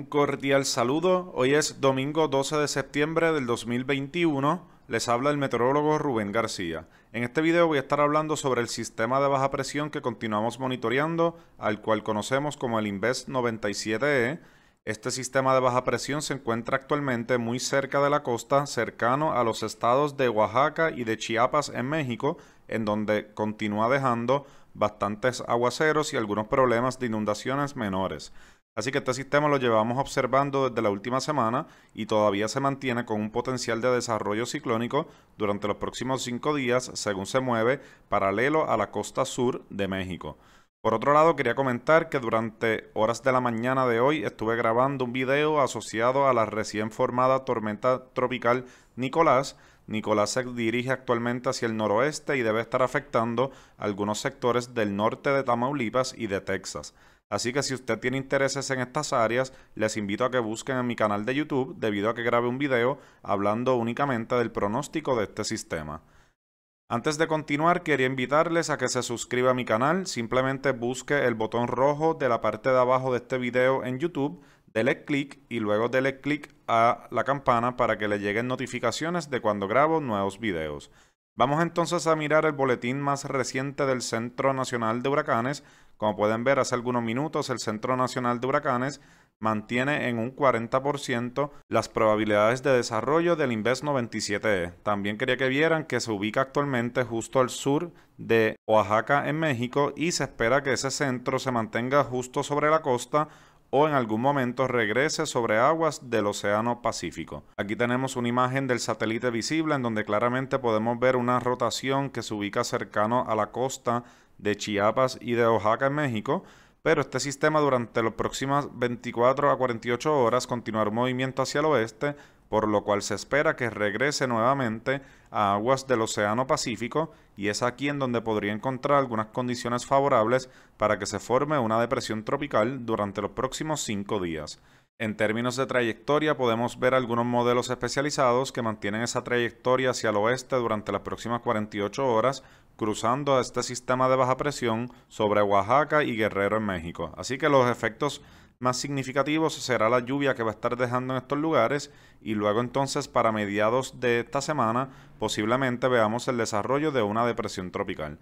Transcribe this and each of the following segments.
un cordial saludo. Hoy es domingo 12 de septiembre del 2021. Les habla el meteorólogo Rubén García. En este video voy a estar hablando sobre el sistema de baja presión que continuamos monitoreando, al cual conocemos como el Invest 97E. E. Este sistema de baja presión se encuentra actualmente muy cerca de la costa, cercano a los estados de Oaxaca y de Chiapas en México, en donde continúa dejando bastantes aguaceros y algunos problemas de inundaciones menores. Así que este sistema lo llevamos observando desde la última semana y todavía se mantiene con un potencial de desarrollo ciclónico durante los próximos cinco días según se mueve paralelo a la costa sur de México. Por otro lado, quería comentar que durante horas de la mañana de hoy estuve grabando un video asociado a la recién formada tormenta tropical Nicolás. Nicolás se dirige actualmente hacia el noroeste y debe estar afectando algunos sectores del norte de Tamaulipas y de Texas. Así que si usted tiene intereses en estas áreas, les invito a que busquen en mi canal de YouTube debido a que grabé un video hablando únicamente del pronóstico de este sistema. Antes de continuar, quería invitarles a que se suscriban a mi canal, simplemente busque el botón rojo de la parte de abajo de este video en YouTube, dele clic y luego dele clic a la campana para que le lleguen notificaciones de cuando grabo nuevos videos. Vamos entonces a mirar el boletín más reciente del Centro Nacional de Huracanes, como pueden ver, hace algunos minutos el Centro Nacional de Huracanes mantiene en un 40% las probabilidades de desarrollo del Inves 97E. E. También quería que vieran que se ubica actualmente justo al sur de Oaxaca en México y se espera que ese centro se mantenga justo sobre la costa o en algún momento regrese sobre aguas del Océano Pacífico. Aquí tenemos una imagen del satélite visible en donde claramente podemos ver una rotación que se ubica cercano a la costa de Chiapas y de Oaxaca en México, pero este sistema durante las próximas 24 a 48 horas continuará un movimiento hacia el oeste por lo cual se espera que regrese nuevamente a aguas del Océano Pacífico y es aquí en donde podría encontrar algunas condiciones favorables para que se forme una depresión tropical durante los próximos cinco días. En términos de trayectoria podemos ver algunos modelos especializados que mantienen esa trayectoria hacia el oeste durante las próximas 48 horas, cruzando a este sistema de baja presión sobre Oaxaca y Guerrero en México. Así que los efectos más significativo será la lluvia que va a estar dejando en estos lugares y luego entonces para mediados de esta semana posiblemente veamos el desarrollo de una depresión tropical.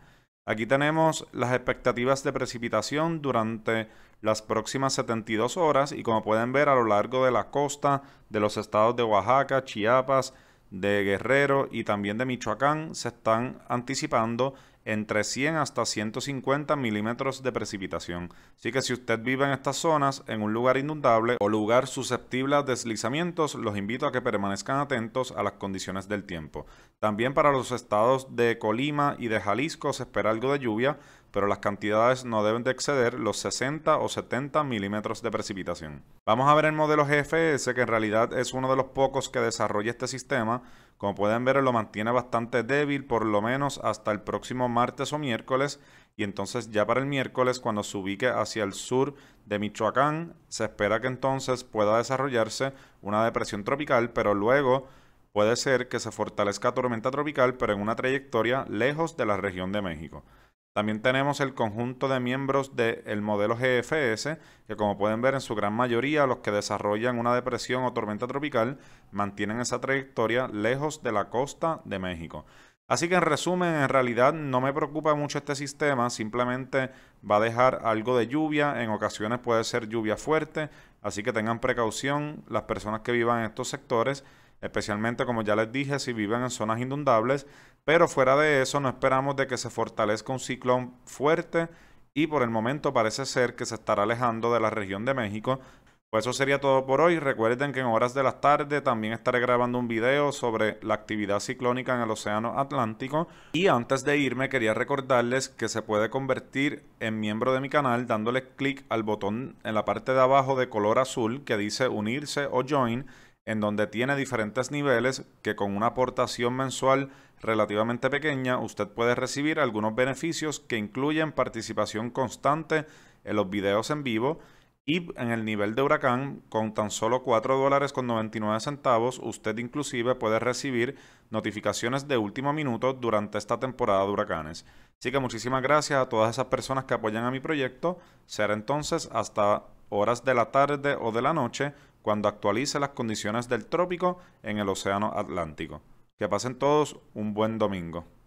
Aquí tenemos las expectativas de precipitación durante las próximas 72 horas y como pueden ver a lo largo de la costa de los estados de Oaxaca, Chiapas, de Guerrero y también de Michoacán se están anticipando entre 100 hasta 150 milímetros de precipitación. Así que si usted vive en estas zonas, en un lugar inundable o lugar susceptible a deslizamientos, los invito a que permanezcan atentos a las condiciones del tiempo. También para los estados de Colima y de Jalisco se espera algo de lluvia, pero las cantidades no deben de exceder los 60 o 70 milímetros de precipitación. Vamos a ver el modelo GFS, que en realidad es uno de los pocos que desarrolla este sistema, como pueden ver, lo mantiene bastante débil, por lo menos hasta el próximo martes o miércoles. Y entonces ya para el miércoles, cuando se ubique hacia el sur de Michoacán, se espera que entonces pueda desarrollarse una depresión tropical, pero luego puede ser que se fortalezca tormenta tropical, pero en una trayectoria lejos de la región de México. También tenemos el conjunto de miembros del modelo GFS, que como pueden ver en su gran mayoría los que desarrollan una depresión o tormenta tropical mantienen esa trayectoria lejos de la costa de México. Así que en resumen, en realidad no me preocupa mucho este sistema, simplemente va a dejar algo de lluvia, en ocasiones puede ser lluvia fuerte, así que tengan precaución las personas que vivan en estos sectores especialmente como ya les dije si viven en zonas inundables, pero fuera de eso no esperamos de que se fortalezca un ciclón fuerte y por el momento parece ser que se estará alejando de la región de México. Pues eso sería todo por hoy. Recuerden que en horas de la tarde también estaré grabando un video sobre la actividad ciclónica en el Océano Atlántico. Y antes de irme quería recordarles que se puede convertir en miembro de mi canal dándole clic al botón en la parte de abajo de color azul que dice unirse o join en donde tiene diferentes niveles que con una aportación mensual relativamente pequeña usted puede recibir algunos beneficios que incluyen participación constante en los videos en vivo y en el nivel de huracán con tan solo $4.99, dólares con centavos usted inclusive puede recibir notificaciones de último minuto durante esta temporada de huracanes. Así que muchísimas gracias a todas esas personas que apoyan a mi proyecto. Será entonces hasta horas de la tarde o de la noche cuando actualice las condiciones del trópico en el Océano Atlántico. Que pasen todos un buen domingo.